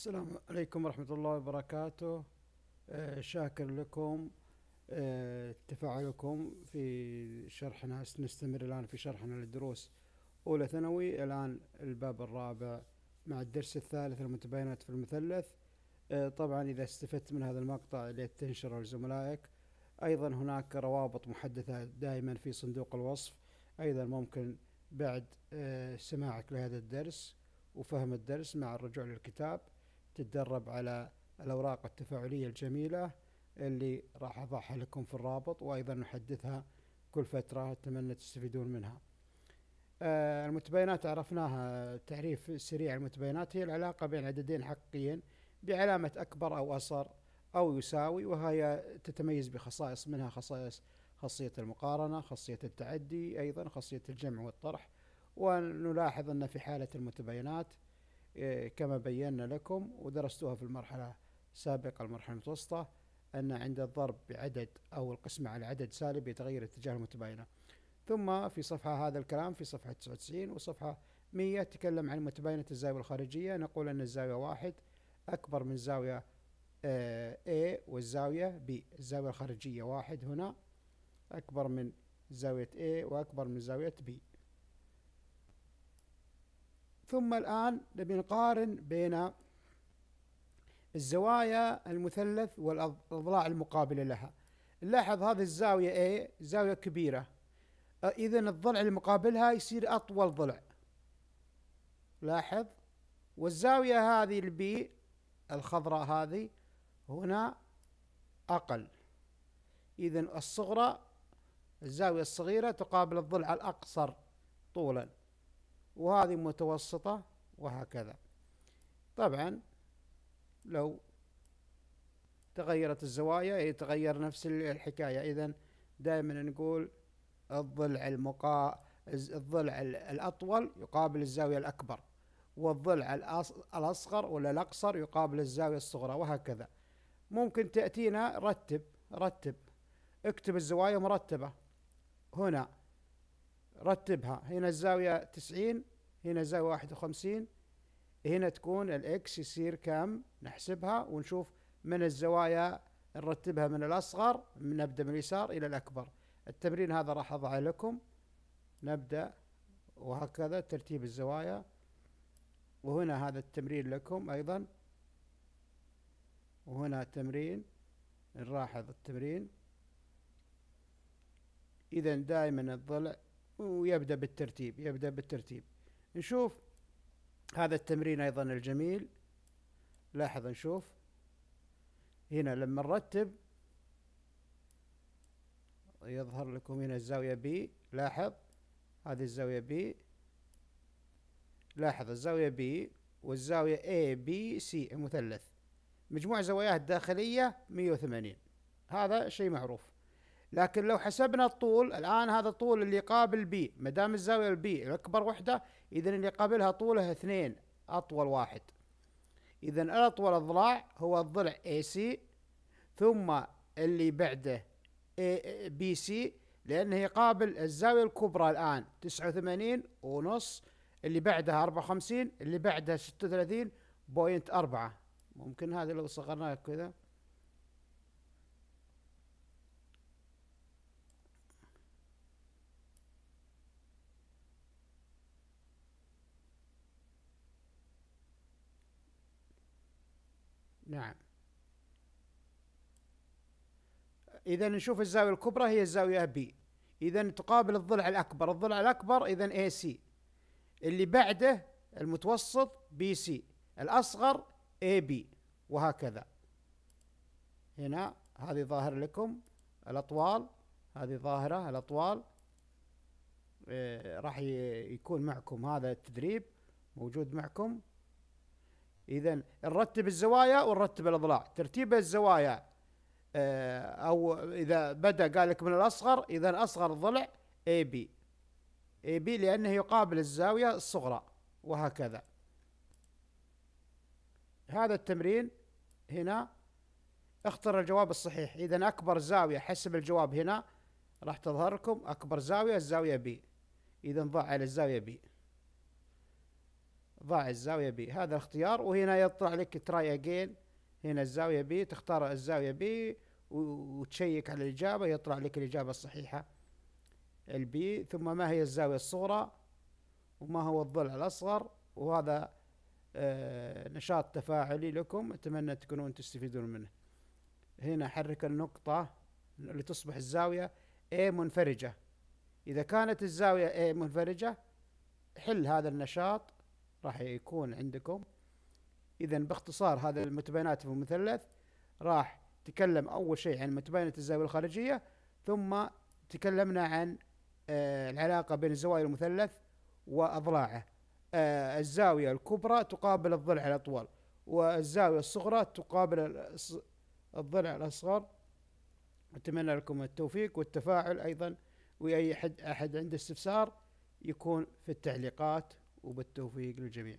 السلام عليكم ورحمة الله وبركاته آه، شاكر لكم آه، تفاعلكم في شرحنا نستمر الآن في شرحنا للدروس أولى ثانوي الآن الباب الرابع مع الدرس الثالث المتباينات في المثلث آه، طبعا إذا استفدت من هذا المقطع تنشره لزملائك أيضا هناك روابط محدثة دائما في صندوق الوصف أيضا ممكن بعد سماعك لهذا الدرس وفهم الدرس مع الرجوع للكتاب تتدرب على الأوراق التفاعلية الجميلة اللي راح أضعها لكم في الرابط وأيضا نحدثها كل فترة أتمنى تستفيدون منها آه، المتباينات عرفناها تعريف سريع المتباينات هي العلاقة بين عددين حقيقيين بعلامة أكبر أو أصغر أو يساوي وهي تتميز بخصائص منها خصائص خاصية المقارنة خاصية التعدي أيضا خاصية الجمع والطرح ونلاحظ أن في حالة المتباينات إيه، كما بينا لكم ودرستوها في المرحلة السابقة المرحلة المتوسطة أن عند الضرب بعدد أو القسمة على عدد سالب يتغير اتجاه المتباينة ثم في صفحة هذا الكلام في صفحة 99 وصفحة 100 تكلم عن متباينة الزاوية الخارجية نقول أن الزاوية واحد أكبر من زاوية آه، A والزاوية B الزاوية الخارجية واحد هنا أكبر من زاوية A وأكبر من زاوية B ثم الآن نبي نقارن بين الزوايا المثلث والأضلاع المقابلة لها نلاحظ هذه الزاوية A زاوية كبيرة إذا الضلع المقابلها يصير أطول ضلع لاحظ والزاوية هذه البي الخضراء هذه هنا أقل إذا الصغرى الزاوية الصغيرة تقابل الضلع الأقصر طولا وهذه متوسطة وهكذا طبعا لو تغيرت الزوايا يتغير إيه، نفس الحكاية إذا دائما نقول الضلع المقا الضلع الأطول يقابل الزاوية الأكبر والضلع الأصغر ولا الأقصر يقابل الزاوية الصغرى وهكذا ممكن تأتينا رتب رتب اكتب الزوايا مرتبة هنا رتبها هنا الزاوية تسعين هنا زاوية واحد وخمسين هنا تكون الإكس يصير كم نحسبها ونشوف من الزوايا نرتبها من الأصغر من نبدأ من اليسار إلى الأكبر التمرين هذا راح أضعه لكم نبدأ وهكذا ترتيب الزوايا وهنا هذا التمرين لكم أيضا وهنا تمرين نلاحظ التمرين إذا دائما الضلع ويبدأ بالترتيب يبدأ بالترتيب نشوف هذا التمرين أيضا الجميل لاحظ نشوف هنا لما نرتب يظهر لكم هنا الزاوية بي لاحظ هذه الزاوية بي لاحظ الزاوية بي والزاوية A B C المثلث مجموع زواياه الداخلية 180 هذا شيء معروف لكن لو حسبنا الطول الآن هذا الطول اللي يقابل بي ما دام الزاوية البي أكبر وحدة إذا اللي يقابلها طولها اثنين أطول واحد إذا اطول الضلع هو الضلع AC ثم اللي بعده سي لأنه يقابل الزاوية الكبرى الآن 89 ونص اللي بعدها 54 اللي بعدها 36.4 بوينت ممكن هذه لو صغرناها كذا نعم إذا نشوف الزاوية الكبرى هي الزاوية بي إذا تقابل الضلع الأكبر الضلع الأكبر إذا اي سي اللي بعده المتوسط بي سي الأصغر اي بي وهكذا هنا هذه ظاهر لكم الأطوال هذه ظاهرة الأطوال آه، راح يكون معكم هذا التدريب موجود معكم اذا نرتب الزوايا ونرتب الاضلاع ترتيب الزوايا آه، او اذا بدا قال لك من الاصغر اذا اصغر ضلع اي بي اي بي لانه يقابل الزاويه الصغرى وهكذا هذا التمرين هنا اختر الجواب الصحيح اذا اكبر زاويه حسب الجواب هنا راح تظهر لكم اكبر زاويه الزاويه بي اذا ضع على الزاويه بي ضع الزاوية بي هذا الاختيار وهنا يطلع لك تراي اجين هنا الزاوية بي تختار الزاوية بي وتشيك على الإجابة يطلع لك الإجابة الصحيحة البي ثم ما هي الزاوية الصغرى وما هو الضلع الأصغر وهذا آه، نشاط تفاعلي لكم أتمنى تكونون تستفيدون منه هنا حرك النقطة لتصبح الزاوية A منفرجة إذا كانت الزاوية A منفرجة حل هذا النشاط راح يكون عندكم اذا باختصار هذا المتباينات في المثلث راح تكلم اول شيء عن متباينة الزاوية الخارجية ثم تكلمنا عن آه، العلاقة بين الزوايا المثلث واضلاعه آه، الزاوية الكبرى تقابل الضلع الاطول والزاوية الصغرى تقابل الضلع الاصغر اتمنى لكم التوفيق والتفاعل ايضا واي احد احد عنده استفسار يكون في التعليقات وبالتوفيق للجميع